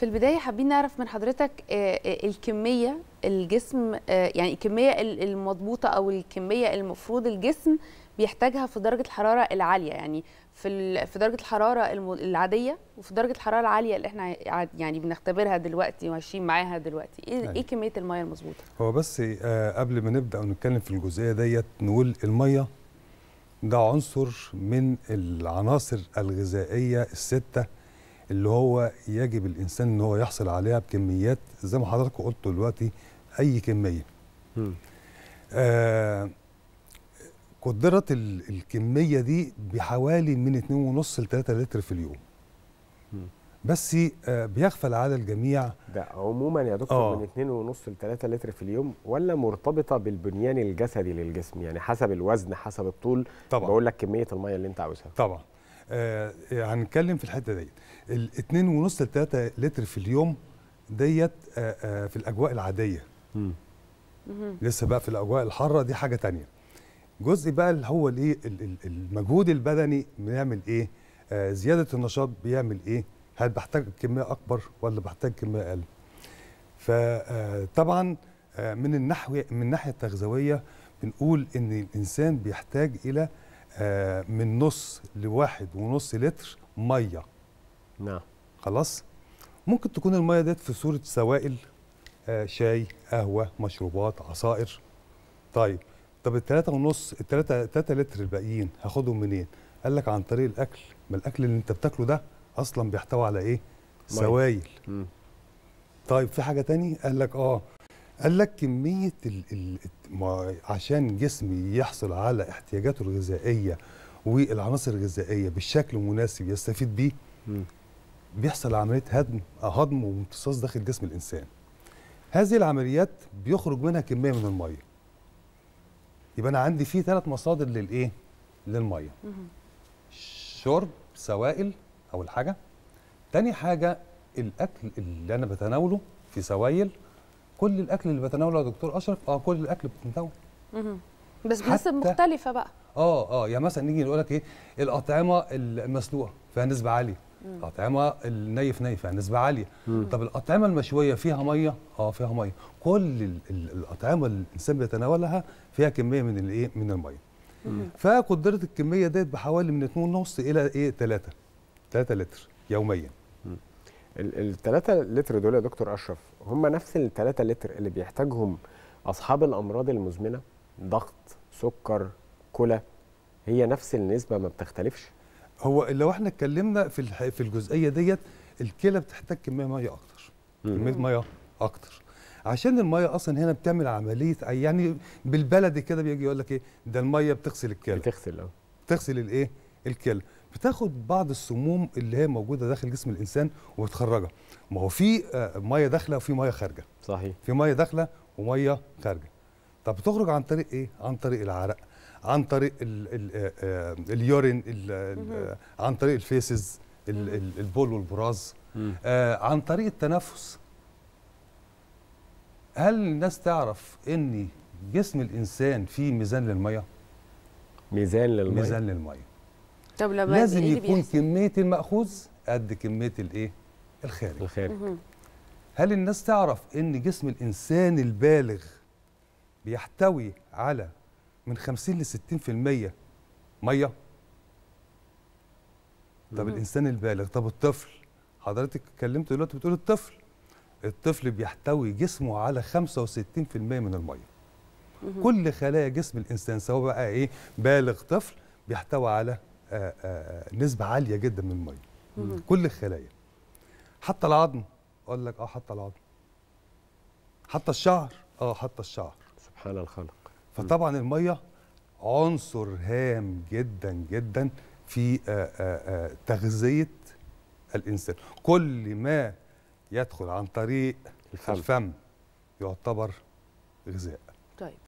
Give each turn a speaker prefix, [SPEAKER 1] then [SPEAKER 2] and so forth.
[SPEAKER 1] في البدايه حابين نعرف من حضرتك آه، آه، الكميه الجسم آه، يعني الكميه المضبوطه او الكميه المفروض الجسم بيحتاجها في درجه الحراره العاليه يعني في في درجه الحراره العاديه وفي درجه الحراره العاليه اللي احنا يعني بنختبرها دلوقتي وماشيين معاها دلوقتي ايه, يعني. كميه الميه المضبوطة؟ هو بس قبل ما نبدا ونتكلم في الجزئيه ديت نقول الميه ده عنصر من العناصر الغذائيه السته اللي هو يجب الانسان ان هو يحصل عليها بكميات زي ما حضرتك قلت دلوقتي اي كميه آه قدرت الكميه دي بحوالي من 2.5 ل 3 لتر في اليوم بس آه، بيغفل على الجميع ده عموما يا دكتور آه. من 2.5 ل 3 لتر في اليوم ولا مرتبطه بالبنيان الجسدي للجسم يعني حسب الوزن حسب الطول طبعا بقول لك كميه الميه اللي انت عاوزها طبعا آه، آه، هنتكلم في الحته ديت 2.5 ل 3 لتر في اليوم ديت آه، في الاجواء العاديه م. لسه بقى في الاجواء الحاره دي حاجه ثانيه جزء بقى اللي هو الايه المجهود البدني بيعمل ايه زياده النشاط بيعمل ايه هل بحتاج كميه اكبر ولا بحتاج كميه اقل فطبعا من النحو من الناحيه التغذويه بنقول ان الانسان بيحتاج الى آه، من نص لواحد ونص لتر ميه نعم خلاص ممكن تكون الميه ديت في صوره سوائل آه، شاي قهوه مشروبات عصائر طيب طب 3 ونص الثلاثة 3 لتر الباقيين هاخدهم منين؟ قال لك عن طريق الأكل، ما الأكل اللي أنت بتاكله ده أصلا بيحتوي على إيه؟ سوائل. طيب في حاجة تاني؟ قال لك آه قال لك كميه الـ الـ عشان جسمي يحصل على احتياجاته الغذائيه والعناصر الغذائيه بالشكل المناسب يستفيد بيه بيحصل عمليه هدم هضم وامتصاص داخل جسم الانسان هذه العمليات بيخرج منها كميه من الميه يبقى انا عندي فيه ثلاث مصادر للايه للميه شرب سوائل اول حاجه تاني حاجه الاكل اللي انا بتناوله في سوائل كل الاكل اللي بتناوله يا دكتور اشرف اه كل الاكل بتناوله بس بنسب مختلفه بقى اه اه يعني مثلا نيجي نقول لك ايه الاطعمه المسلوقه فيها نسبه عاليه الاطعمه النيف نيف فيها نسبه عاليه مم. طب الاطعمه المشويه فيها ميه اه فيها ميه كل الاطعمه اللي الانسان بيتناولها فيها كميه من الايه من الميه فقدرت فقدره الكميه ديت بحوالي من 2.5 الى ايه 3 3 لتر يوميا مم. الثلاثة لتر دول يا دكتور أشرف هم نفس الثلاثة لتر اللي بيحتاجهم أصحاب الأمراض المزمنة ضغط سكر كلى هي نفس النسبة ما بتختلفش هو لو احنا اتكلمنا في في الجزئية ديت الكلى بتحتاج كمية مية أكتر كمية مية أكتر عشان الميه اصلا هنا بتعمل عمليه يعني بالبلدي كده بيجي يقول لك ايه ده الميه بتغسل الكلى بتغسل اه بتغسل الايه الكلى بتاخد بعض السموم اللي هي موجوده داخل جسم الانسان وبتخرجها ما هو في آه، ميه داخله وفي ميه خارجه صحيح في ميه داخله وميه خارجه طب بتخرج عن طريق ايه عن طريق العرق عن طريق ال آه، آه، اليورين عن طريق الفيسز البول والبراز آه عن طريق التنفس هل الناس تعرف ان جسم الانسان فيه ميزان للميه ميزان للميه ميزان للميه طب لما لازم إيه يكون كميه الماخوذ قد كميه الايه الخارج الخارج هل الناس تعرف ان جسم الانسان البالغ بيحتوي على من 50 ل 60% ميه طب الانسان البالغ طب الطفل حضرتك اتكلمت دلوقتي بتقول الطفل الطفل بيحتوي جسمه على 65% من الميه كل خلايا جسم الانسان سواء بقى ايه بالغ طفل بيحتوي على آه، آه، آه، نسبه عاليه جدا من الميه كل الخلايا حتى العظم اقول لك اه حتى العظم حتى الشعر اه حتى الشعر سبحان الخلق فطبعا الميه عنصر هام جدا جدا في آآ آآ تغذيه الانسان كل ما يدخل عن طريق الفم, الفم يعتبر غذاء طيب